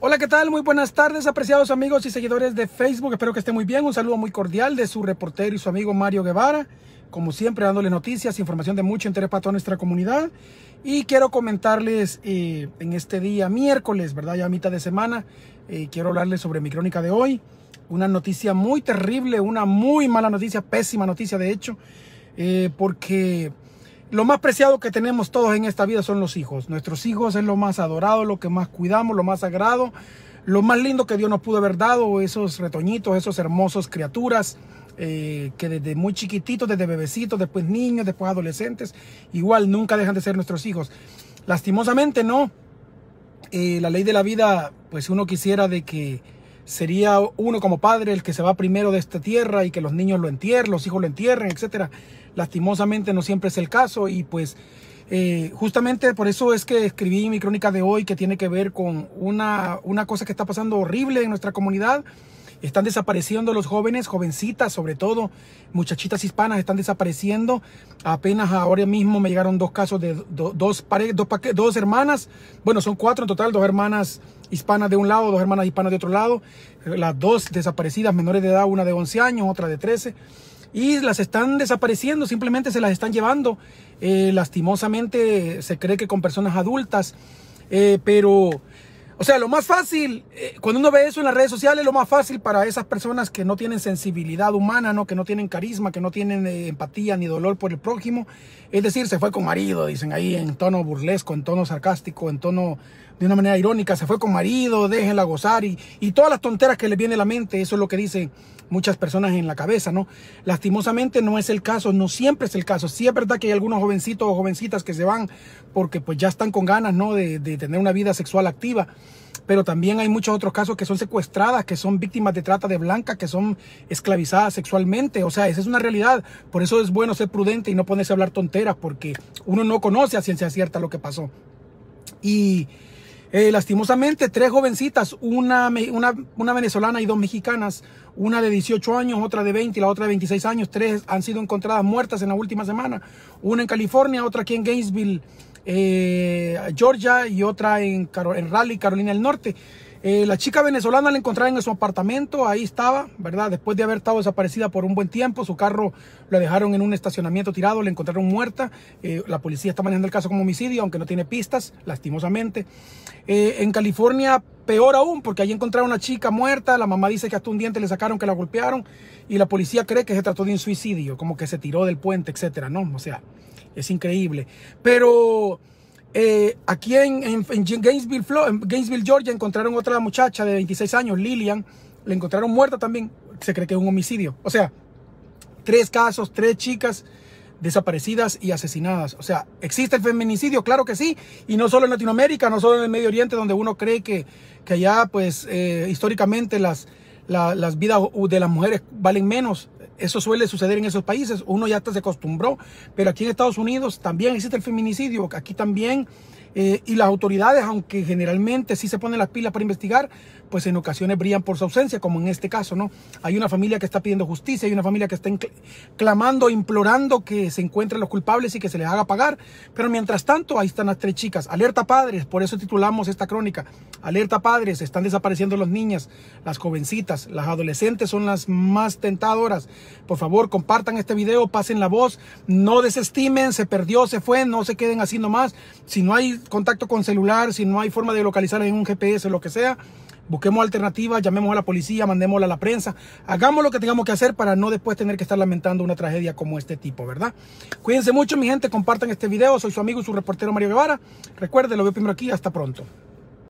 Hola, ¿qué tal? Muy buenas tardes, apreciados amigos y seguidores de Facebook. Espero que estén muy bien. Un saludo muy cordial de su reportero y su amigo Mario Guevara. Como siempre, dándole noticias, información de mucho interés para toda nuestra comunidad. Y quiero comentarles eh, en este día, miércoles, ¿verdad? Ya a mitad de semana, eh, quiero hablarles sobre mi crónica de hoy. Una noticia muy terrible, una muy mala noticia, pésima noticia, de hecho, eh, porque lo más preciado que tenemos todos en esta vida son los hijos. Nuestros hijos es lo más adorado, lo que más cuidamos, lo más sagrado, lo más lindo que Dios nos pudo haber dado, esos retoñitos, esos hermosos criaturas. Eh, que desde muy chiquititos, desde bebecitos, después niños, después adolescentes, igual nunca dejan de ser nuestros hijos. Lastimosamente no. Eh, la ley de la vida, pues uno quisiera de que sería uno como padre el que se va primero de esta tierra y que los niños lo entierren, los hijos lo entierren, etcétera. Lastimosamente no siempre es el caso y pues eh, justamente por eso es que escribí mi crónica de hoy que tiene que ver con una, una cosa que está pasando horrible en nuestra comunidad están desapareciendo los jóvenes, jovencitas, sobre todo, muchachitas hispanas están desapareciendo. Apenas ahora mismo me llegaron dos casos de dos, dos, hermanas. Bueno, son cuatro en total, dos hermanas hispanas de un lado, dos hermanas hispanas de otro lado. Las dos desaparecidas, menores de edad, una de 11 años, otra de 13 y las están desapareciendo, simplemente se las están llevando. Eh, lastimosamente se cree que con personas adultas, eh, pero o sea, lo más fácil, eh, cuando uno ve eso en las redes sociales, lo más fácil para esas personas que no tienen sensibilidad humana, ¿no? que no tienen carisma, que no tienen eh, empatía ni dolor por el prójimo, es decir, se fue con marido, dicen ahí en tono burlesco, en tono sarcástico, en tono de una manera irónica, se fue con marido, déjenla gozar y, y todas las tonteras que les viene a la mente, eso es lo que dicen muchas personas en la cabeza, ¿no? Lastimosamente no es el caso, no siempre es el caso, sí es verdad que hay algunos jovencitos o jovencitas que se van porque pues ya están con ganas, ¿no? De, de tener una vida sexual activa pero también hay muchos otros casos que son secuestradas, que son víctimas de trata de blancas, que son esclavizadas sexualmente. O sea, esa es una realidad. Por eso es bueno ser prudente y no ponerse a hablar tonteras, porque uno no conoce a ciencia cierta lo que pasó. Y eh, lastimosamente, tres jovencitas, una, una, una, venezolana y dos mexicanas, una de 18 años, otra de 20 y la otra de 26 años, tres han sido encontradas muertas en la última semana, una en California, otra aquí en Gainesville, eh, Georgia y otra en, Raleigh, Carolina del Norte. Eh, la chica venezolana la encontraron en su apartamento, ahí estaba, ¿verdad? Después de haber estado desaparecida por un buen tiempo, su carro la dejaron en un estacionamiento tirado, la encontraron muerta. Eh, la policía está manejando el caso como homicidio, aunque no tiene pistas, lastimosamente. en California, peor aún, porque ahí encontraron a una chica muerta, la mamá dice que hasta un diente le sacaron, que la golpearon, y la policía cree que se trató de un suicidio, como que se tiró del puente, etcétera, ¿no? O sea, es increíble. Pero eh, aquí en, Gainesville, en Gainesville, Georgia, encontraron otra muchacha de 26 años, Lillian. La encontraron muerta también. Se cree que es un homicidio. O sea, tres casos, tres chicas desaparecidas y asesinadas. O sea, ¿existe el feminicidio? Claro que sí. Y no solo en Latinoamérica, no solo en el Medio Oriente, donde uno cree que, que allá, pues, eh, históricamente las, las vidas de las mujeres valen menos. Eso suele suceder en esos países. Uno ya hasta se acostumbró. Pero aquí en Estados Unidos también existe el feminicidio. Aquí también eh, y las autoridades, aunque generalmente sí se ponen las pilas para investigar, pues en ocasiones brillan por su ausencia, como en este caso, ¿no? Hay una familia que está pidiendo justicia, hay una familia que está clamando, implorando que se encuentren los culpables y que se les haga pagar. Pero mientras tanto, ahí están las tres chicas. Alerta padres, por eso titulamos esta crónica. Alerta padres, están desapareciendo las niñas, las jovencitas, las adolescentes son las más tentadoras. Por favor, compartan este video, pasen la voz, no desestimen, se perdió, se fue, no se queden haciendo más. Si no hay contacto con celular, si no hay forma de localizar en un GPS o lo que sea, busquemos alternativas, llamemos a la policía, mandémosla a la prensa, hagamos lo que tengamos que hacer para no después tener que estar lamentando una tragedia como este tipo, ¿verdad? Cuídense mucho, mi gente, compartan este video. Soy su amigo y su reportero Mario Guevara. Recuerden, lo veo primero aquí. Hasta pronto.